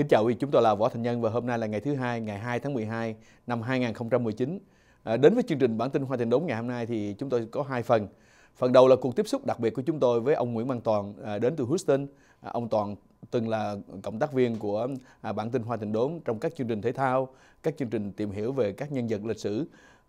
Kính chào quý vị, chúng tôi là Võ Thành Nhân và hôm nay là ngày thứ hai, ngày 2 tháng 12 năm 2019. À, đến với chương trình bản tin Hoa Thành Đốn ngày hôm nay thì chúng tôi có hai phần. Phần đầu là cuộc tiếp xúc đặc biệt của chúng tôi với ông Nguyễn Văn Toàn à, đến từ Houston. À, ông Toàn từng là cộng tác viên của à, bản tin Hoa Thành Đốn trong các chương trình thể thao, các chương trình tìm hiểu về các nhân vật lịch sử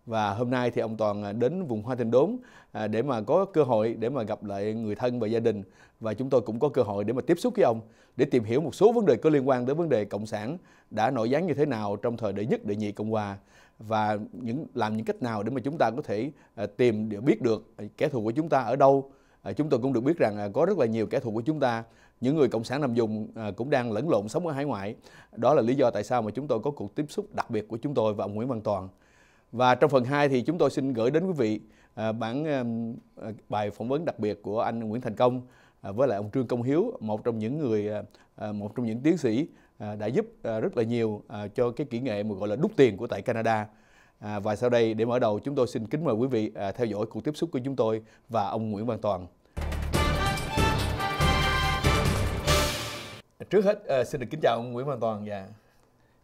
và hôm nay thì ông Toàn à, đến vùng Hoa Thành Đốn à, để mà có cơ hội để mà gặp lại người thân và gia đình và chúng tôi cũng có cơ hội để mà tiếp xúc với ông để tìm hiểu một số vấn đề có liên quan đến vấn đề cộng sản đã nổi gián như thế nào trong thời đệ nhất đệ nhị cộng hòa và những làm những cách nào để mà chúng ta có thể à, tìm để biết được kẻ thù của chúng ta ở đâu chúng tôi cũng được biết rằng có rất là nhiều kẻ thù của chúng ta những người cộng sản nằm dùng cũng đang lẫn lộn sống ở hải ngoại đó là lý do tại sao mà chúng tôi có cuộc tiếp xúc đặc biệt của chúng tôi và ông Nguyễn Văn Toàn và trong phần 2 thì chúng tôi xin gửi đến quý vị à, bản à, bài phỏng vấn đặc biệt của anh Nguyễn Thành Công à, với lại ông Trương Công Hiếu, một trong những người một trong những tiến sĩ đã giúp rất là nhiều cho cái kỹ nghệ mà gọi là đúc tiền của tại Canada. Và sau đây để mở đầu chúng tôi xin kính mời quý vị theo dõi cuộc tiếp xúc của chúng tôi và ông Nguyễn Văn Toàn. Trước hết xin được kính chào ông Nguyễn Văn Toàn và dạ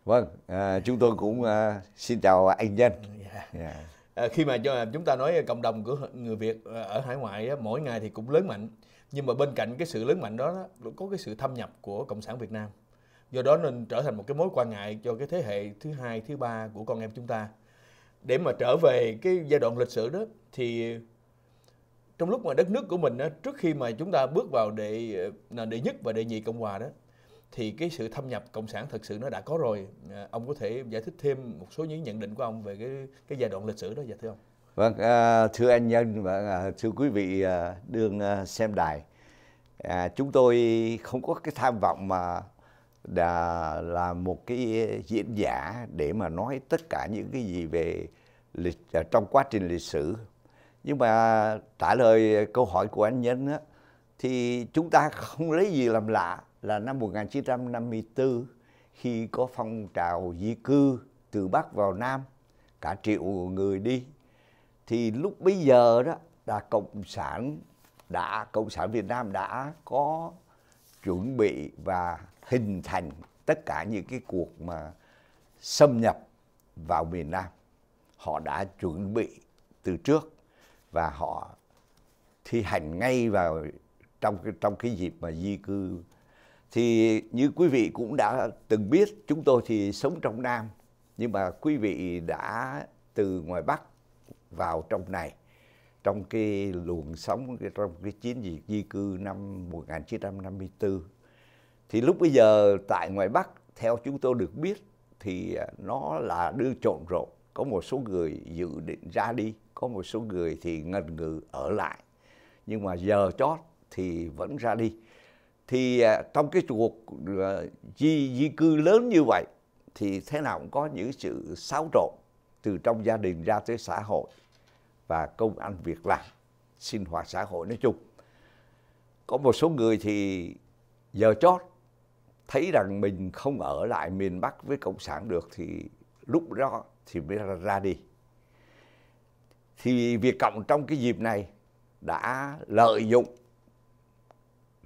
vâng à, chúng tôi cũng à, xin chào anh nhân yeah. Dạ. Dạ. À, khi mà chúng ta nói cộng đồng của người việt à, ở hải ngoại á, mỗi ngày thì cũng lớn mạnh nhưng mà bên cạnh cái sự lớn mạnh đó có cái sự thâm nhập của cộng sản việt nam do đó nên trở thành một cái mối quan ngại cho cái thế hệ thứ hai thứ ba của con em chúng ta để mà trở về cái giai đoạn lịch sử đó thì trong lúc mà đất nước của mình đó, trước khi mà chúng ta bước vào đệ à, đệ nhất và đệ nhị cộng hòa đó thì cái sự thâm nhập cộng sản thực sự nó đã có rồi à, ông có thể giải thích thêm một số những nhận định của ông về cái cái giai đoạn lịch sử đó dạ thưa ông vâng à, thưa anh nhân và à, thưa quý vị à, đương à, xem đài à, chúng tôi không có cái tham vọng mà đã là một cái diễn giả để mà nói tất cả những cái gì về lịch à, trong quá trình lịch sử nhưng mà trả lời câu hỏi của anh nhân á, thì chúng ta không lấy gì làm lạ là năm 1954 khi có phong trào di cư từ Bắc vào Nam, cả triệu người đi. Thì lúc bây giờ đó là Cộng sản đã Cộng sản Việt Nam đã có chuẩn bị và hình thành tất cả những cái cuộc mà xâm nhập vào miền Nam. Họ đã chuẩn bị từ trước và họ thi hành ngay vào trong trong cái dịp mà di cư thì như quý vị cũng đã từng biết chúng tôi thì sống trong Nam nhưng mà quý vị đã từ ngoài Bắc vào trong này trong cái luồng sóng trong cái chiến dịch di cư năm 1954 thì lúc bây giờ tại ngoài Bắc theo chúng tôi được biết thì à, nó là đưa trộn rộn có một số người dự định ra đi có một số người thì ngần ngừ ở lại nhưng mà giờ chót thì vẫn ra đi thì à, trong cái cuộc à, di di cư lớn như vậy thì thế nào cũng có những sự xáo trộn từ trong gia đình ra tới xã hội và công ăn việc làm sinh hoạt xã hội nói chung có một số người thì giờ chót thấy rằng mình không ở lại miền Bắc với cộng sản được thì lúc đó thì mới ra, ra đi thì Việt cộng trong cái dịp này đã lợi dụng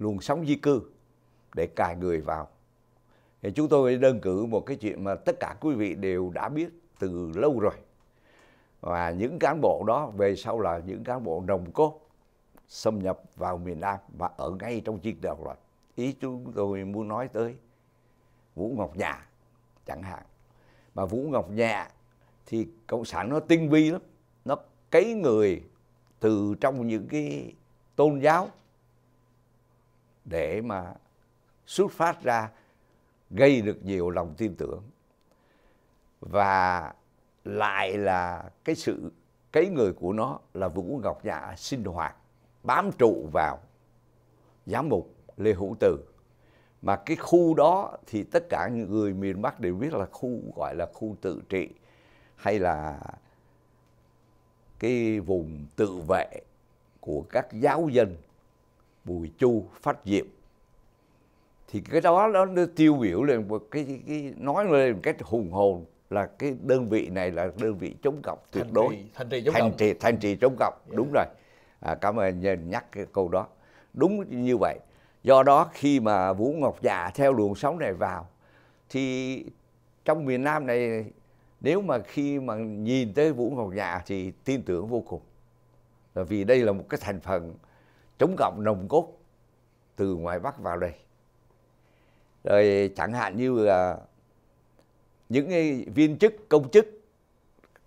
luồng sóng di cư để cài người vào. Thì chúng tôi đơn cử một cái chuyện mà tất cả quý vị đều đã biết từ lâu rồi. Và những cán bộ đó về sau là những cán bộ nồng cốt xâm nhập vào miền Nam và ở ngay trong chiếc đạo luật. Ý chúng tôi muốn nói tới Vũ Ngọc Nhà chẳng hạn. Mà Vũ Ngọc Nhà thì Cộng sản nó tinh vi lắm. Nó cấy người từ trong những cái tôn giáo để mà xuất phát ra gây được nhiều lòng tin tưởng và lại là cái sự cái người của nó là Vũ Ngọc Nhã sinh hoạt bám trụ vào giám mục Lê Hữu Từ mà cái khu đó thì tất cả những người miền Bắc đều biết là khu gọi là khu tự trị hay là cái vùng tự vệ của các giáo dân Bùi Chu Phát Diệm thì cái đó nó, tiêu biểu lên một cái, cái, cái nói lên một cách hùng hồn là cái đơn vị này là đơn vị chống cộng tuyệt đối thành trì chống thành cộng. thành trì chống cộng yeah. Dạ. đúng rồi à, cảm ơn nhân nhắc cái câu đó đúng như vậy do đó khi mà vũ ngọc dạ theo luồng sóng này vào thì trong miền nam này nếu mà khi mà nhìn tới vũ ngọc dạ thì tin tưởng vô cùng là vì đây là một cái thành phần chống cộng nồng cốt từ ngoài Bắc vào đây. Rồi chẳng hạn như là những viên chức, công chức,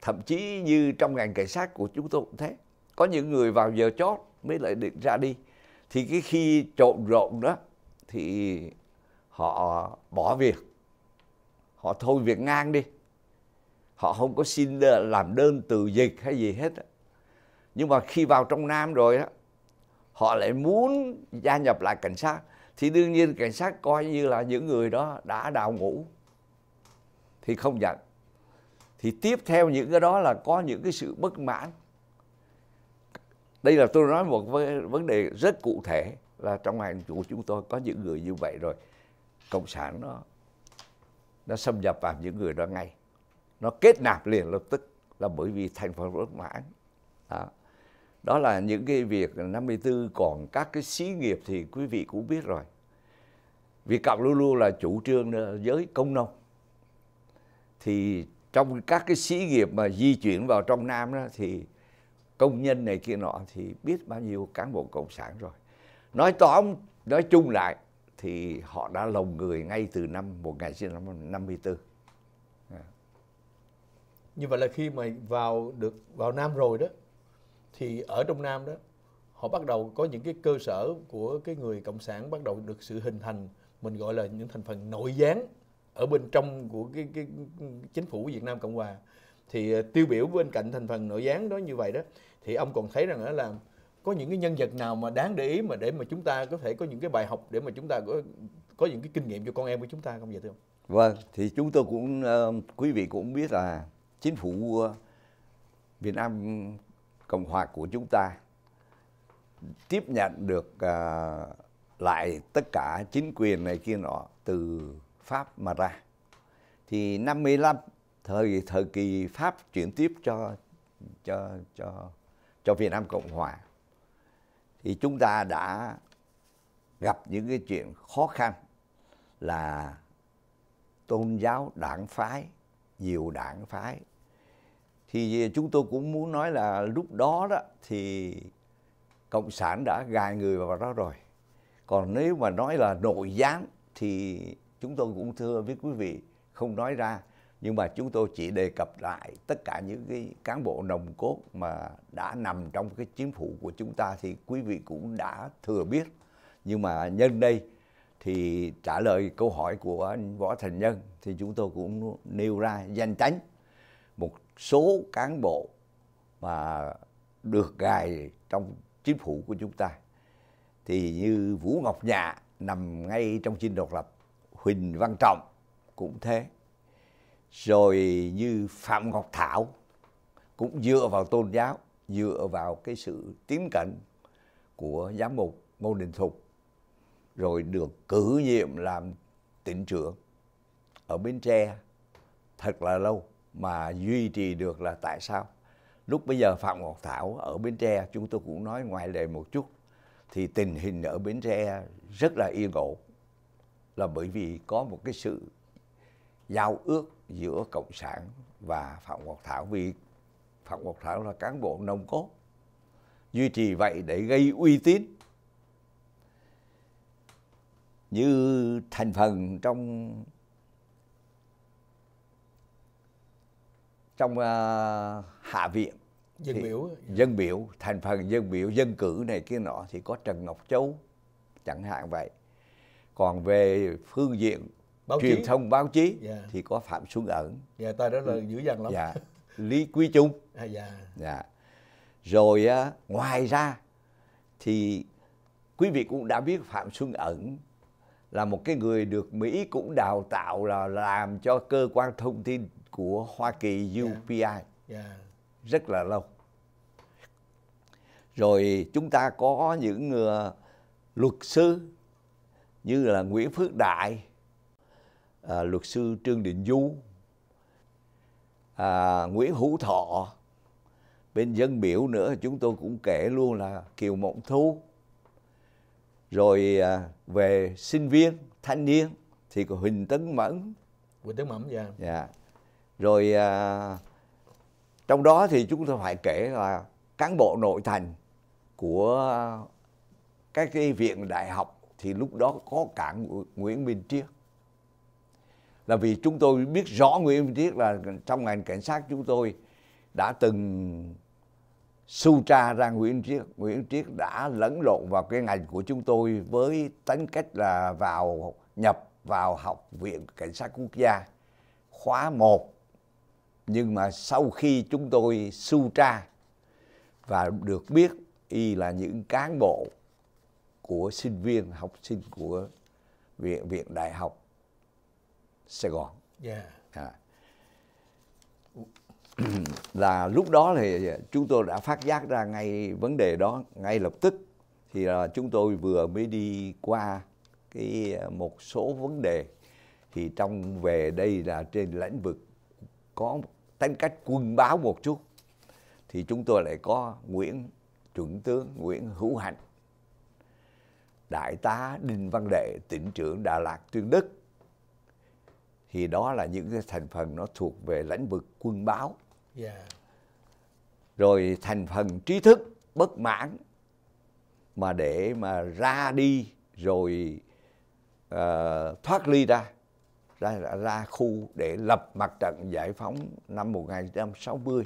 thậm chí như trong ngành cảnh sát của chúng tôi cũng thế. Có những người vào giờ chót mới lại định ra đi. Thì cái khi trộn rộn đó thì họ bỏ việc. Họ thôi việc ngang đi. Họ không có xin làm đơn từ dịch hay gì hết. Nhưng mà khi vào trong Nam rồi đó họ lại muốn gia nhập lại cảnh sát thì đương nhiên cảnh sát coi như là những người đó đã đào ngũ thì không nhận thì tiếp theo những cái đó là có những cái sự bất mãn đây là tôi nói một vấn đề rất cụ thể là trong hàng của chúng tôi có những người như vậy rồi cộng sản nó nó xâm nhập vào những người đó ngay nó kết nạp liền lập tức là bởi vì thành phần bất mãn đó đó là những cái việc 54 còn các cái xí nghiệp thì quý vị cũng biết rồi vì cặp luôn luôn là chủ trương giới công nông thì trong các cái xí nghiệp mà di chuyển vào trong Nam đó thì công nhân này kia nọ thì biết bao nhiêu cán bộ cộng sản rồi nói tóm nói chung lại thì họ đã lồng người ngay từ năm 1954 như vậy là khi mà vào được vào Nam rồi đó thì ở trong Nam đó họ bắt đầu có những cái cơ sở của cái người cộng sản bắt đầu được sự hình thành mình gọi là những thành phần nội gián ở bên trong của cái, cái chính phủ Việt Nam Cộng Hòa thì ờ, tiêu biểu bên cạnh thành phần nội gián đó như vậy đó thì ông còn thấy rằng là có những cái nhân vật nào mà đáng để ý mà để mà chúng ta có thể có những cái bài học để mà chúng ta có có những cái kinh nghiệm cho con em của chúng ta không vậy thưa ông? Vâng, thì chúng tôi cũng quý vị cũng biết là chính phủ ờ, Việt Nam Cộng hòa của chúng ta tiếp nhận được uh, lại tất cả chính quyền này kia nọ từ Pháp mà ra. Thì năm 55 thời thời kỳ Pháp chuyển tiếp cho cho cho cho Việt Nam Cộng hòa thì chúng ta đã gặp những cái chuyện khó khăn là tôn giáo đảng phái nhiều đảng phái thì chúng tôi cũng muốn nói là lúc đó đó thì cộng sản đã gài người vào đó rồi còn nếu mà nói là nội gián thì chúng tôi cũng thưa với quý vị không nói ra nhưng mà chúng tôi chỉ đề cập lại tất cả những cái cán bộ nồng cốt mà đã nằm trong cái chính phủ của chúng ta thì quý vị cũng đã thừa biết nhưng mà nhân đây thì trả lời câu hỏi của anh võ thành nhân thì chúng tôi cũng nêu ra danh tránh số cán bộ mà được gài trong chính phủ của chúng ta thì như Vũ Ngọc Nhạ nằm ngay trong chinh độc lập, Huỳnh Văn Trọng cũng thế. Rồi như Phạm Ngọc Thảo cũng dựa vào tôn giáo, dựa vào cái sự tiến cận của giám mục Ngô Đình Thục rồi được cử nhiệm làm tỉnh trưởng ở Bến Tre thật là lâu mà duy trì được là tại sao lúc bây giờ phạm ngọc thảo ở bến tre chúng tôi cũng nói ngoài lệ một chút thì tình hình ở bến tre rất là yên ổn là bởi vì có một cái sự giao ước giữa cộng sản và phạm ngọc thảo vì phạm ngọc thảo là cán bộ nông cốt duy trì vậy để gây uy tín như thành phần trong trong uh, hạ viện dân thì, biểu dân biểu thành phần dân biểu dân cử này kia nọ thì có Trần Ngọc Châu chẳng hạn vậy còn về phương diện báo truyền chí. thông báo chí yeah. Dạ. thì có Phạm Xuân Ẩn dạ yeah, ta đó là ừ. dữ dằn lắm dạ Lý Quý Trung à, dạ. dạ rồi uh, ngoài ra thì quý vị cũng đã biết Phạm Xuân Ẩn là một cái người được Mỹ cũng đào tạo là làm cho cơ quan thông tin của Hoa Kỳ UPI yeah. Yeah. rất là lâu. Rồi chúng ta có những uh, luật sư như là Nguyễn Phước Đại, uh, luật sư Trương Đình Du, uh, Nguyễn Hữu Thọ, bên dân biểu nữa chúng tôi cũng kể luôn là Kiều Mộng Thu. Rồi uh, về sinh viên, thanh niên thì có Huỳnh Tấn Mẫn. Huỳnh Tấn Mẫn, dạ. Yeah. Dạ. Yeah rồi à, trong đó thì chúng tôi phải kể là cán bộ nội thành của các cái viện đại học thì lúc đó có cả Nguyễn Minh Triết là vì chúng tôi biết rõ Nguyễn Minh Triết là trong ngành cảnh sát chúng tôi đã từng sưu tra ra Nguyễn Triết Nguyễn Triết đã lẫn lộn vào cái ngành của chúng tôi với tính cách là vào nhập vào học viện cảnh sát quốc gia khóa 1 nhưng mà sau khi chúng tôi su tra và được biết y là những cán bộ của sinh viên học sinh của viện viện đại học Sài Gòn. Yeah. Dạ. À. là lúc đó thì chúng tôi đã phát giác ra ngay vấn đề đó ngay lập tức thì là chúng tôi vừa mới đi qua cái ờ, một số vấn đề thì trong về đây là trên lĩnh vực có tính cách quân báo một chút thì chúng tôi lại có Nguyễn Chuẩn tướng Nguyễn Hữu Hạnh Đại tá Đinh Văn Đệ tỉnh trưởng Đà Lạt Tuyên Đức thì đó là những cái thành phần nó thuộc về lĩnh vực quân báo yeah. Dạ. rồi thành phần trí thức bất mãn mà để mà ra đi rồi uh, thoát ly ra ra ra khu để lập mặt trận giải phóng năm 1960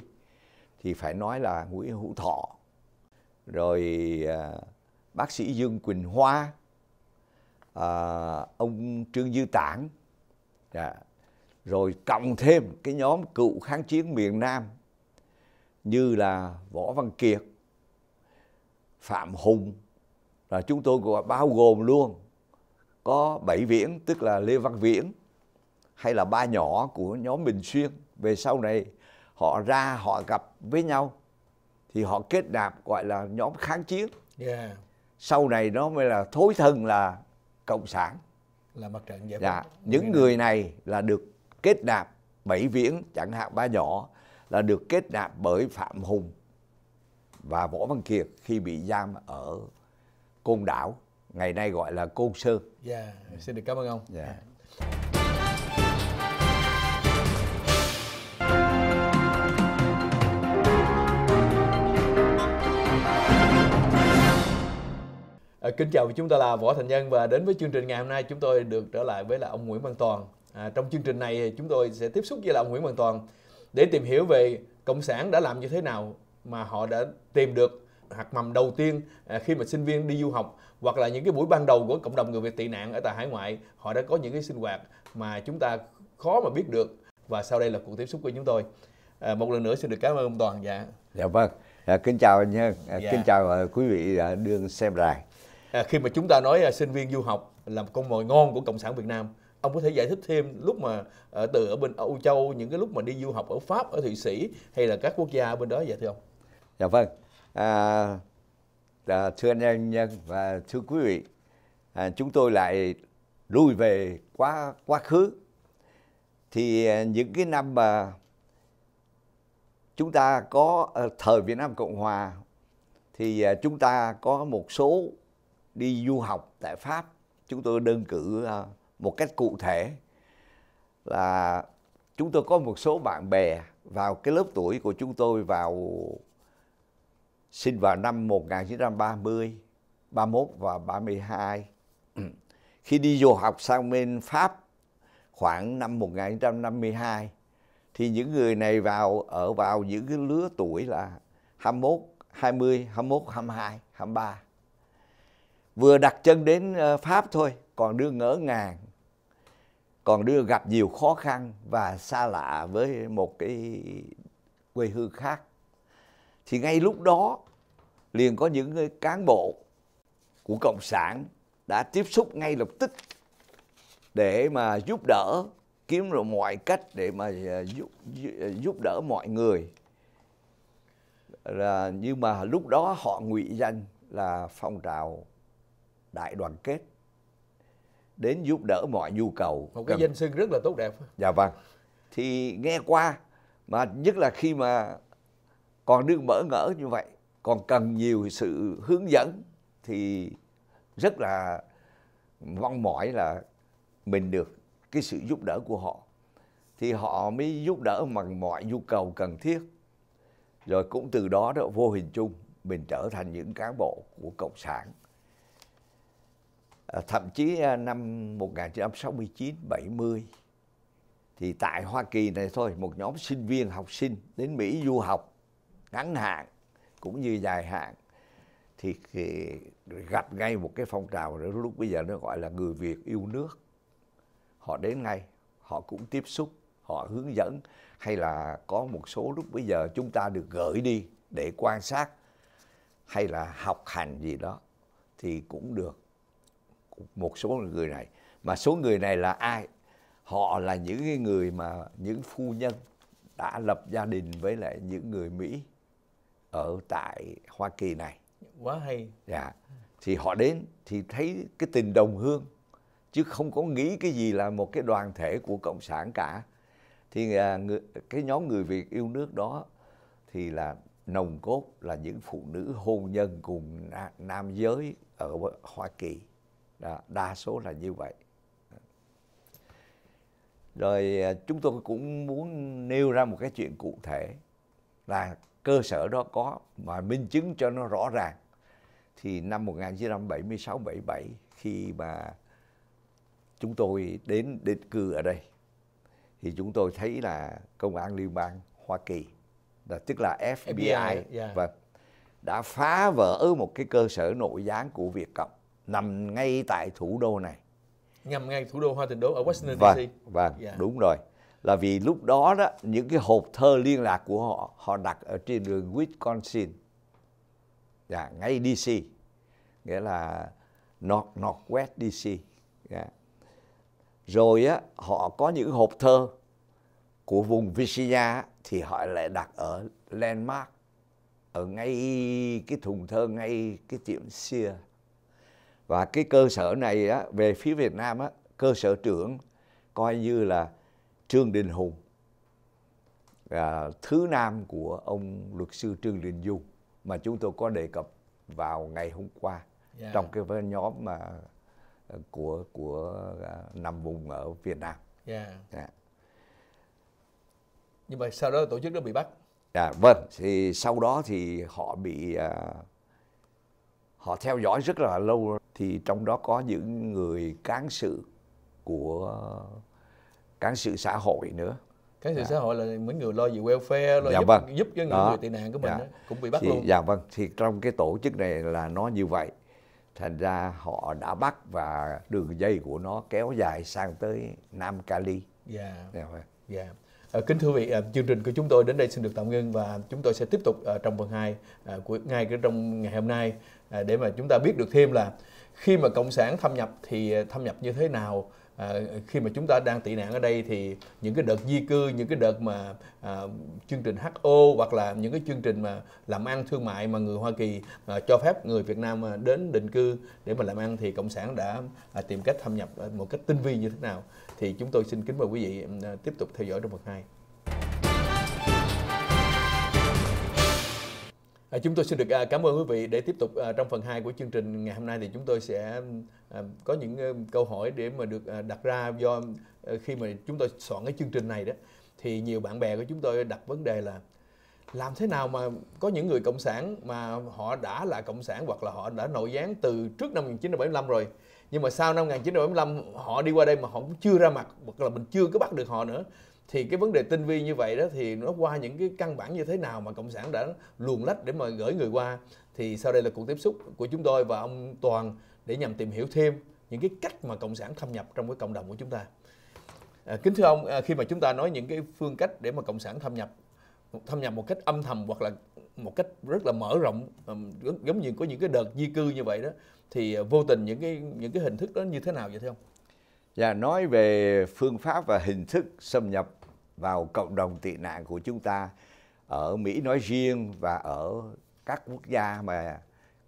thì phải nói là Nguyễn Hữu Thọ rồi à, bác sĩ Dương Quỳnh Hoa à, ông Trương Dư Tản à, rồi cộng thêm cái nhóm cựu kháng chiến miền Nam như là Võ Văn Kiệt Phạm Hùng là chúng tôi gọi bao gồm luôn có Bảy Viễn tức là Lê Văn Viễn hay là ba nhỏ của nhóm Bình Xuyên về sau này họ ra họ gặp với nhau thì họ kết nạp gọi là nhóm kháng chiến yeah. sau này nó mới là thối thân là cộng sản là mặt trận giải dạ. những người này là được kết nạp bảy viễn chẳng hạn ba nhỏ là được kết nạp bởi phạm hùng và võ văn kiệt khi bị giam ở côn đảo ngày nay gọi là côn sơn dạ yeah. xin được cảm ơn ông yeah. Dạ. À, kính chào chúng ta là Võ Thành Nhân và đến với chương trình ngày hôm nay chúng tôi được trở lại với là ông Nguyễn Văn Toàn. À, trong chương trình này chúng tôi sẽ tiếp xúc với là ông Nguyễn Văn Toàn để tìm hiểu về cộng sản đã làm như thế nào mà họ đã tìm được hạt mầm đầu tiên à, khi mà sinh viên đi du học hoặc là những cái buổi ban đầu của cộng đồng người Việt tị nạn ở tại hải ngoại họ đã có những cái sinh hoạt mà chúng ta khó mà biết được và sau đây là cuộc tiếp xúc của chúng tôi. À, một lần nữa xin được cảm ơn ông Toàn dạ. Dạ vâng. À, kính chào anh Nhân, à, dạ. kính chào à, quý vị à, đương xem đài À, khi mà chúng ta nói à, sinh viên du học là con mồi ngon của cộng sản việt nam ông có thể giải thích thêm lúc mà à, từ ở bên âu châu những cái lúc mà đi du học ở pháp ở thụy sĩ hay là các quốc gia bên đó vậy thưa ông dạ vâng à, à, thưa anh em nhân và thưa quý vị à, chúng tôi lại lùi về quá quá khứ thì à, những cái năm mà chúng ta có à, thời Việt Nam Cộng Hòa thì chúng ta có một số đi du học tại Pháp chúng tôi đơn cử à, một cách cụ thể là chúng tôi có một số bạn bè vào cái lớp tuổi của chúng tôi vào sinh vào năm 1930, 31 và 32. Khi đi du học sang bên Pháp khoảng năm 1952 thì những người này vào ở vào những cái lứa tuổi là 21, 20, 21, 22, 23 vừa đặt chân đến ờ, Pháp thôi còn đưa ngỡ ngàng còn đưa gặp nhiều khó khăn và xa lạ với một cái quê hương khác thì ngay lúc đó liền có những ờ, cán bộ của cộng sản đã tiếp xúc ngay lập tức để mà giúp đỡ kiếm được mọi cách để mà ờ, giúp giúp đỡ mọi người là nhưng mà lúc đó họ ngụy danh là phong trào đại đoàn kết đến giúp đỡ mọi nhu cầu một cái danh xưng rất là tốt đẹp dạ vâng thì nghe qua mà nhất là khi mà còn đương mở ngỡ như vậy còn cần nhiều sự hướng dẫn thì rất là mong mỏi là mình được cái sự giúp đỡ của họ thì họ mới giúp đỡ bằng mọi nhu cầu cần thiết rồi cũng từ đó đó vô hình chung mình trở thành những cán bộ của cộng sản Ờ, thậm chí ờ, năm 1969 70 thì tại Hoa Kỳ này thôi một nhóm sinh viên học sinh đến Mỹ du học ngắn hạn cũng như dài hạn thì gặp ngay một cái phong trào lúc bây giờ nó gọi là người Việt yêu nước họ đến ngay họ cũng tiếp xúc họ hướng dẫn hay là có một số lúc bây giờ chúng ta được gửi đi để quan sát hay là học hành gì đó thì cũng được một số người này mà số người này là ai họ là những người mà những phu nhân đã lập gia đình với lại những người Mỹ ở tại Hoa Kỳ này quá hay dạ thì họ đến thì thấy cái tình đồng hương chứ không có nghĩ cái gì là một cái đoàn thể của cộng sản cả thì à, cái nhóm người Việt yêu nước đó thì là nồng cốt là những phụ nữ hôn nhân cùng nam giới ở Hoa Kỳ đó, đa số là như vậy rồi à, chúng tôi cũng muốn nêu ra một cái chuyện cụ thể là cơ sở đó có mà minh chứng cho nó rõ ràng thì năm 1976 77 khi mà chúng tôi đến định cư ở đây thì chúng tôi thấy là công an liên bang Hoa Kỳ là tức là FBI, FBI yeah. và đã phá vỡ một cái cơ sở nội gián của Việt Cộng nằm ngay tại thủ đô này nhằm ngay thủ đô Hoa Tình Đố ở Washington vâng, DC. Vâng, yeah. Dạ. đúng rồi. Là vì lúc đó đó những cái hộp thơ liên lạc của họ họ đặt ở trên đường Wisconsin. Dạ, yeah, ngay DC. Nghĩa là North Northwest DC. Yeah. Dạ. Rồi á họ có những hộp thơ của vùng Virginia thì họ lại đặt ở Landmark ở ngay cái thùng thơ ngay cái tiệm xia và cái cơ sở này á, về phía Việt Nam á, cơ sở trưởng coi như là Trương Đình Hùng à, thứ nam của ông luật sư Trương Đình Du mà chúng tôi có đề cập vào ngày hôm qua yeah. Dạ. trong cái nhóm mà à, của của à, nằm vùng ở Việt Nam. Yeah. Dạ. Yeah. Dạ. Nhưng mà sau đó tổ chức đó bị bắt. À, vâng, thì sau đó thì họ bị uh, họ theo dõi rất là lâu thì trong đó có những người cán sự của cán sự xã hội nữa cán sự dạ. xã hội là mấy người lo gì welfare lo dạ, giúp, vâng. giúp cho người người tị nạn của mình dạ. Đó, cũng bị bắt thì, luôn dạ vâng thì trong cái tổ chức này là nó như vậy thành ra họ đã bắt và đường dây của nó kéo dài sang tới Nam Cali. Dạ. dạ vâng Dạ. Ờ, kính thưa vị, ờ, chương trình của chúng tôi đến đây xin được tạm ngưng và chúng tôi sẽ tiếp tục ờ, trong phần 2 của ngay trong ngày hôm nay để mà chúng ta biết được thêm là khi mà cộng sản thâm nhập thì thâm nhập như thế nào à, khi mà chúng ta đang tị nạn ở đây thì những cái đợt di cư những cái đợt mà à, chương trình HO hoặc là những cái chương trình mà làm ăn thương mại mà người Hoa Kỳ à, cho phép người Việt Nam à, đến định cư để mà làm ăn thì cộng sản đã à, tìm cách thâm nhập một cách tinh vi như thế nào thì chúng tôi xin kính mời quý vị à, tiếp tục theo dõi trong phần 2. À, chúng tôi xin được à, cảm ơn quý vị để tiếp tục à, trong phần 2 của chương trình ngày hôm nay thì chúng tôi sẽ có những câu hỏi để mà được đặt ra do ờ, khi mà chúng tôi soạn cái chương trình này đó thì nhiều bạn bè của chúng tôi đặt vấn đề là làm thế nào mà có những người cộng sản mà họ đã là cộng sản hoặc là họ đã nội gián từ trước năm 1975 rồi nhưng mà sau năm 1975 họ đi qua đây mà họ cũng chưa ra mặt hoặc là mình chưa có bắt được họ nữa thì cái vấn đề tinh vi như vậy đó thì nó qua những cái căn bản như thế nào mà cộng sản đã luồn lách để mà gửi người qua thì sau đây là cuộc tiếp xúc của chúng tôi và ông toàn để nhằm tìm hiểu thêm những cái cách mà cộng sản thâm nhập trong cái cộng đồng của chúng ta à, kính thưa ông à, khi mà chúng ta nói những cái phương cách để mà cộng sản thâm nhập thâm nhập một cách âm thầm hoặc là một cách rất là mở rộng giống như có những cái đợt di cư như vậy đó thì à, vô tình những cái những cái hình thức đó như thế nào vậy thưa ông? Dạ nói về phương pháp và hình thức xâm nhập vào cộng đồng tị nạn của chúng ta ở Mỹ nói riêng và ở các quốc gia mà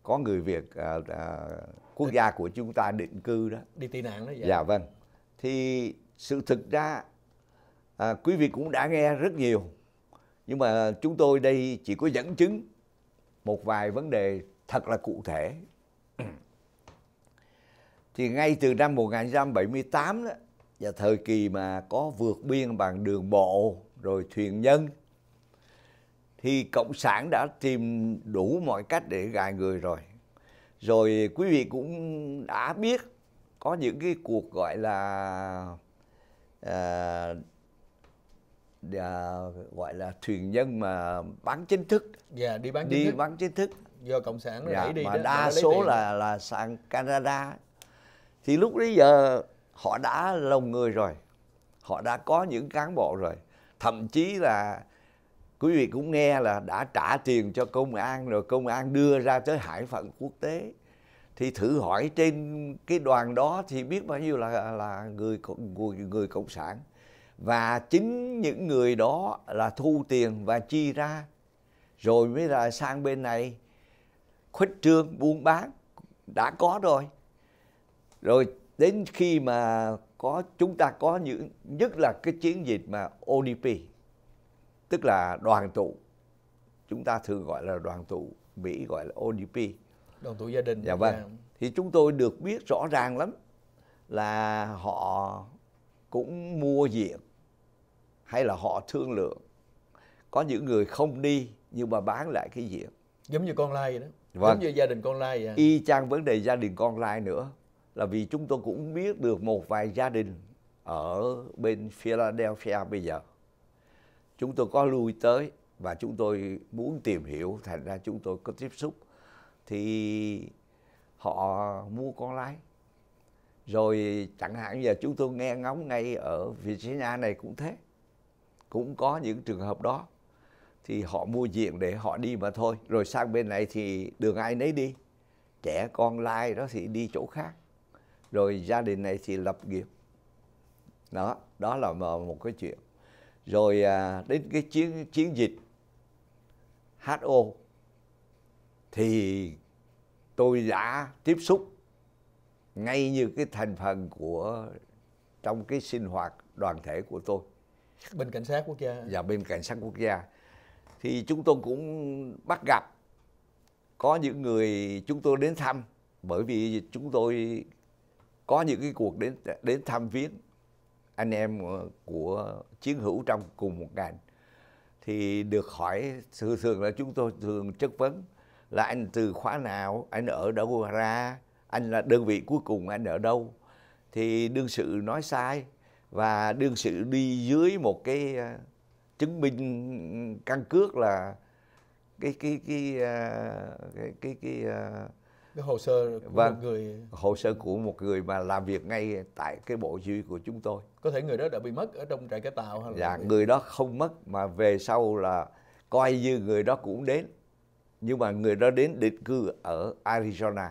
có người Việt uh, uh, quốc gia của chúng ta định cư đó đi tị nạn đó vậy dạ. dạ vâng thì sự thực ra à, quý vị cũng đã nghe rất nhiều nhưng mà chúng tôi đây chỉ có dẫn chứng một vài vấn đề thật là cụ thể ừ. thì ngay từ năm 1978 đó và thời kỳ mà có vượt biên bằng đường bộ rồi thuyền nhân thì cộng sản đã tìm đủ mọi cách để gài người rồi rồi quý vị cũng đã biết có những cái cuộc gọi là à, à, gọi là thuyền nhân mà bán chính thức dạ đi bán chính đi thức. bán chính thức do cộng sản nó dạ, đẩy đi mà đó, đa số là là sang Canada thì lúc bây giờ họ đã lồng người rồi họ đã có những cán bộ rồi thậm chí là quý vị cũng nghe là đã trả tiền cho công an rồi công an đưa ra tới hải phận quốc tế thì thử hỏi trên cái đoàn đó thì biết bao nhiêu là là người người, người cộng sản và chính những người đó là thu tiền và chi ra rồi mới là sang bên này khuếch trương buôn bán đã có rồi rồi đến khi mà có chúng ta có những nhất là cái chiến dịch mà ODP tức là đoàn tụ chúng ta thường gọi là đoàn tụ Mỹ gọi là ODP đoàn tụ gia đình dạ vâng dạ. thì chúng tôi được biết rõ ràng lắm là họ cũng mua diện hay là họ thương lượng có những người không đi nhưng mà bán lại cái diện giống như con lai vậy đó vâng. giống như gia đình con lai vậy y chang vấn đề gia đình con lai nữa là vì chúng tôi cũng biết được một vài gia đình ở bên Philadelphia bây giờ. Chúng tôi có lui tới và chúng tôi muốn tìm hiểu, thành ra chúng tôi có tiếp xúc. Thì họ mua con lái. Rồi chẳng hạn giờ chúng tôi nghe ngóng ngay ở Virginia này cũng thế. Cũng có những trường hợp đó. Thì họ mua diện để họ đi mà thôi. Rồi sang bên này thì đường ai nấy đi. Trẻ con lai đó thì đi chỗ khác rồi gia đình này thì lập nghiệp đó đó là một cái chuyện rồi à, đến cái chiến chiến dịch HO thì tôi đã tiếp xúc ngay như cái thành phần của trong cái sinh hoạt đoàn thể của tôi bên cảnh sát quốc gia và dạ, bên cảnh sát quốc gia thì chúng tôi cũng bắt gặp có những người chúng tôi đến thăm bởi vì chúng tôi có những cái cuộc đến đến thăm viếng anh em của chiến hữu trong cùng một ngành thì được hỏi thường thường là chúng tôi thường chất vấn là anh từ khóa nào anh ở đâu ra anh là đơn vị cuối cùng anh ở đâu thì đương sự nói sai và đương sự đi dưới một cái à, chứng minh căn cước là cái cái cái à, cái cái, cái, cái, à, cái cái hồ sơ của vâng, một người hồ sơ của một người mà làm việc ngay tại cái bộ chỉ của chúng tôi có thể người đó đã bị mất ở trong trại cải tạo hay là dạ, người đó không mất mà về sau là coi như người đó cũng đến nhưng mà người đó đến định cư ở Arizona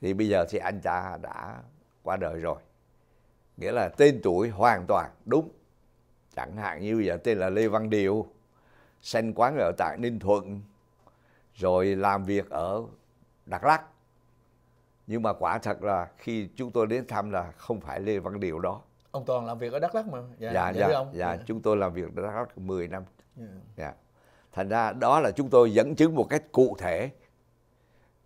thì bây giờ thì anh ta đã qua đời rồi nghĩa là tên tuổi hoàn toàn đúng chẳng hạn như bây giờ tên là Lê Văn Điều sanh quán ở tại Ninh Thuận rồi làm việc ở Đắk Lắk nhưng mà quả thật là khi chúng tôi đến thăm là không phải Lê Văn Điều đó ông toàn làm việc ở Đắk Lắk mà dạ dạ dạ, dạ ông. dạ yeah. Dạ. chúng tôi làm việc ở Đắk Lắk 10 năm yeah. Dạ. dạ thành ra đó là chúng tôi dẫn chứng một cách cụ thể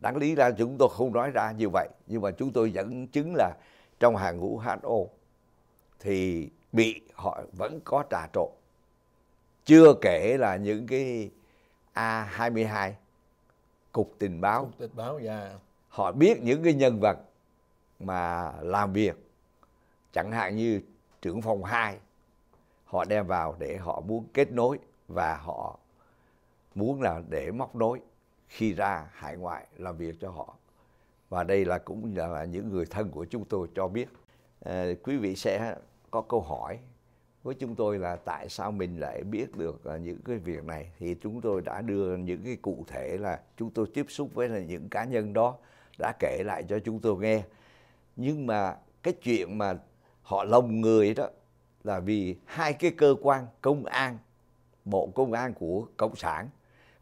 đáng lý ra chúng tôi không nói ra như vậy nhưng mà chúng tôi dẫn chứng là trong hàng ngũ HO thì bị họ vẫn có trà trộn chưa kể là những cái A22 cục tình báo cục tình báo dạ yeah. họ biết những cái nhân vật mà làm việc chẳng hạn như trưởng phòng 2 họ đem vào để họ muốn kết nối và họ muốn là để móc nối khi ra hải ngoại làm việc cho họ và đây là cũng là những người thân của chúng tôi cho biết à, quý vị sẽ có câu hỏi với chúng tôi là tại sao mình lại biết được à, những cái việc này thì chúng tôi đã đưa những cái cụ thể là chúng tôi tiếp xúc với là những cá nhân đó đã kể lại cho chúng tôi nghe nhưng mà cái chuyện mà họ lồng người đó là vì hai cái cơ quan công an bộ công an của cộng sản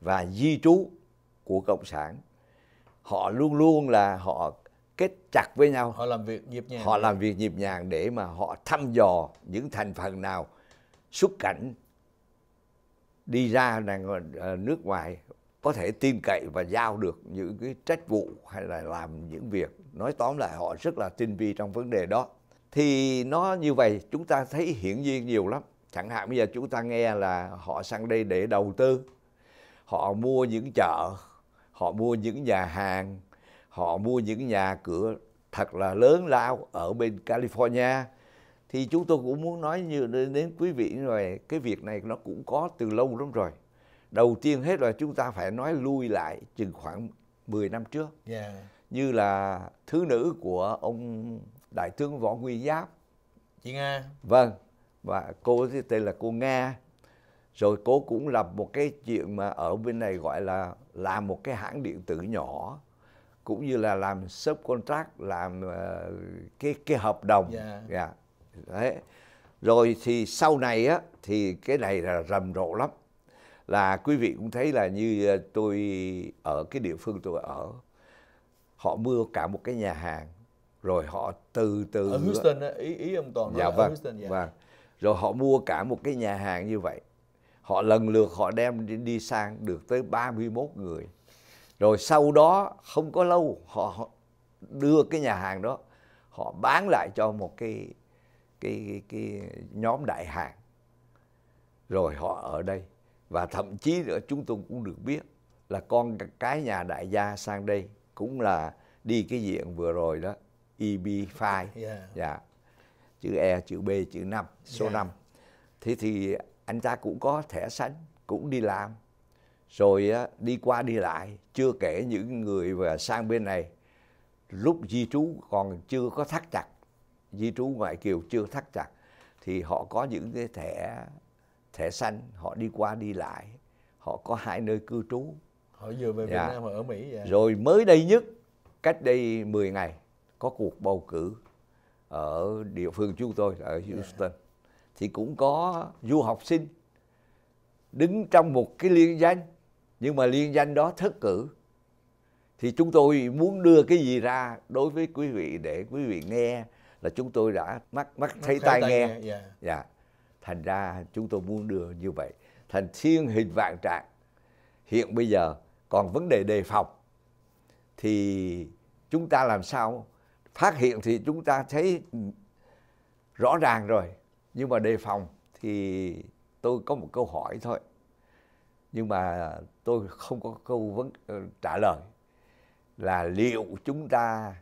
và di trú của cộng sản họ luôn luôn là họ kết chặt với nhau họ làm việc nhịp nhàng họ làm việc nhịp nhàng để mà họ thăm dò những thành phần nào xuất cảnh đi ra ờ, nước ngoài có thể tin cậy và giao được những cái trách vụ hay là làm những việc nói tóm lại họ rất là tinh vi trong vấn đề đó thì nó như vậy chúng ta thấy hiển nhiên nhiều lắm chẳng hạn bây giờ chúng ta nghe là họ sang đây để đầu tư họ mua những chợ họ mua những nhà hàng họ mua những nhà cửa thật là lớn lao ở bên California thì chúng tôi cũng muốn nói như đến quý vị rồi cái việc này nó cũng có từ lâu lắm rồi đầu tiên hết là chúng ta phải nói lui lại chừng khoảng 10 năm trước yeah. như là thứ nữ của ông đại tướng võ nguyên giáp chị nga vâng và cô tên là cô nga rồi cô cũng lập một cái chuyện mà ở bên này gọi là làm một cái hãng điện tử nhỏ cũng như là làm subcontract làm uh, cái cái hợp đồng yeah. Yeah. đấy rồi thì sau này á thì cái này là rầm rộ lắm là quý vị cũng thấy là như ờ, tôi ở cái địa phương tôi ở họ mua cả một cái nhà hàng rồi họ từ từ ở Houston đó, ý ý ông toàn nói dạ, vâng, ở Houston dạ. vâng rồi họ mua cả một cái nhà hàng như vậy họ lần lượt họ đem đi, đi sang được tới 31 người rồi sau đó không có lâu họ đưa cái nhà hàng đó họ bán lại cho một cái cái cái, cái nhóm đại hàng rồi họ ở đây và thậm chí nữa chúng tôi cũng được biết là con cái nhà đại gia sang đây cũng là đi cái diện vừa rồi đó EB5 yeah. yeah. Dạ. chữ E chữ B chữ 5 số yeah. 5 thế thì anh ta cũng có thẻ xanh cũng đi làm rồi đi qua đi lại chưa kể những người mà sang bên này lúc di trú còn chưa có thắt chặt di trú ngoại kiều chưa thắt chặt thì họ có những cái thẻ thẻ xanh họ đi qua đi lại họ có hai nơi cư trú họ vừa về dạ. Việt Nam họ ở Mỹ dạ. rồi mới đây nhất cách đây 10 ngày có cuộc bầu cử ở địa phương chúng tôi ở dạ. Houston dạ. thì cũng có du học sinh đứng trong một cái liên danh nhưng mà liên danh đó thất cử thì chúng tôi muốn đưa cái gì ra đối với quý vị để quý vị nghe là chúng tôi đã mắt mắt thấy tai nghe dạ yeah. Dạ. yeah. thành ra chúng tôi muốn đưa như vậy thành thiên hình vạn trạng hiện bây giờ còn vấn đề đề phòng thì chúng ta làm sao phát hiện thì chúng ta thấy rõ ràng rồi nhưng mà đề phòng thì tôi có một câu hỏi thôi nhưng mà tôi không có câu vấn ờ, trả lời là liệu chúng ta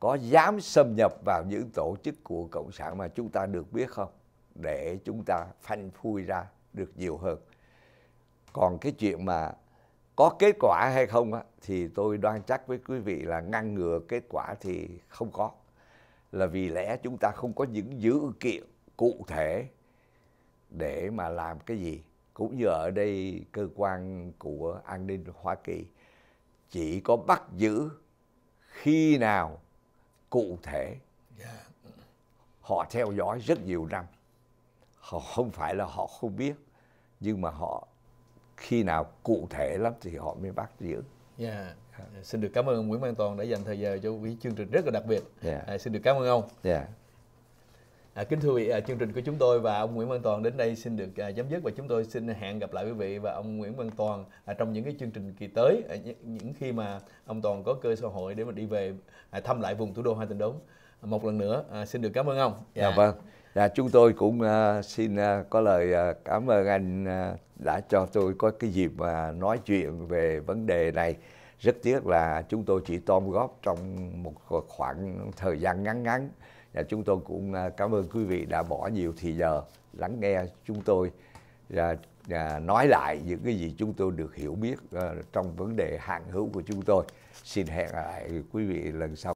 có dám xâm nhập vào những tổ chức của cộng sản mà chúng ta được biết không để chúng ta phanh phui ra được nhiều hơn còn cái chuyện mà có kết quả hay không á, thì tôi đoan chắc với quý vị là ngăn ngừa kết quả thì không có là vì lẽ chúng ta không có những dữ kiện cụ thể để mà làm cái gì cũng như ở đây cơ quan của an ninh Hoa Kỳ chỉ có bắt giữ khi nào cụ thể họ theo dõi rất nhiều năm họ không phải là họ không biết nhưng mà họ khi nào cụ thể lắm thì họ mới bắt giữ yeah. xin được cảm ơn Nguyễn Văn Toàn đã dành thời giờ cho quý chương trình rất là đặc biệt yeah. à, xin được cảm ơn ông yeah. À, kính thưa quý vị, à, chương trình của chúng tôi và ông Nguyễn Văn Toàn đến đây xin được à, chấm dứt và chúng tôi xin hẹn gặp lại quý vị và ông Nguyễn Văn Toàn à, trong những cái chương trình kỳ tới à, những khi mà ông Toàn có cơ xã hội để mà đi về à, thăm lại vùng thủ đô Hai Tình Đốn. À, một lần nữa à, xin được cảm ơn ông. Dạ, dạ vâng. Dạ chúng tôi cũng uh, xin uh, có lời uh, cảm ơn anh uh, đã cho tôi có cái dịp mà nói chuyện về vấn đề này. Rất tiếc là chúng tôi chỉ tóm góp trong một khoảng thời gian ngắn ngắn và dạ, chúng tôi cũng à, cảm ơn quý vị đã bỏ nhiều thời giờ lắng nghe chúng tôi và, à, nói lại những cái gì chúng tôi được hiểu biết à, trong vấn đề hạn hữu của chúng tôi xin hẹn lại quý vị lần sau